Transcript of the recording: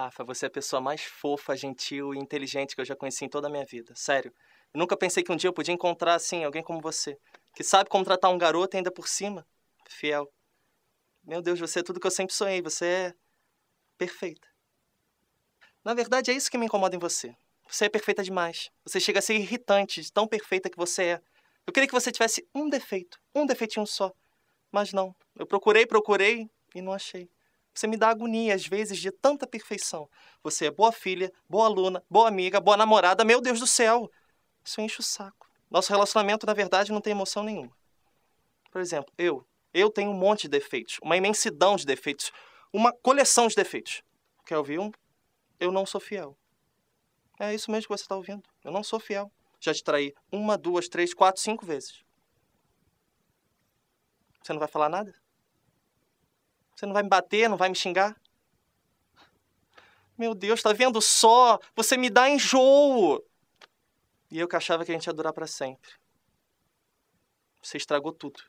Rafa, você é a pessoa mais fofa, gentil e inteligente que eu já conheci em toda a minha vida. Sério. Eu nunca pensei que um dia eu podia encontrar, assim, alguém como você. Que sabe contratar um garoto ainda por cima. Fiel. Meu Deus, você é tudo que eu sempre sonhei. Você é perfeita. Na verdade, é isso que me incomoda em você. Você é perfeita demais. Você chega a ser irritante de tão perfeita que você é. Eu queria que você tivesse um defeito, um defeitinho só. Mas não. Eu procurei, procurei e não achei. Você me dá agonia, às vezes, de tanta perfeição. Você é boa filha, boa aluna, boa amiga, boa namorada, meu Deus do céu! Isso enche o saco. Nosso relacionamento, na verdade, não tem emoção nenhuma. Por exemplo, eu. Eu tenho um monte de defeitos, uma imensidão de defeitos, uma coleção de defeitos. Quer ouvir um? Eu não sou fiel. É isso mesmo que você está ouvindo. Eu não sou fiel. Já te traí uma, duas, três, quatro, cinco vezes. Você não vai falar nada? Você não vai me bater, não vai me xingar? Meu Deus, tá vendo só? Você me dá enjoo. E eu que achava que a gente ia durar para sempre. Você estragou tudo.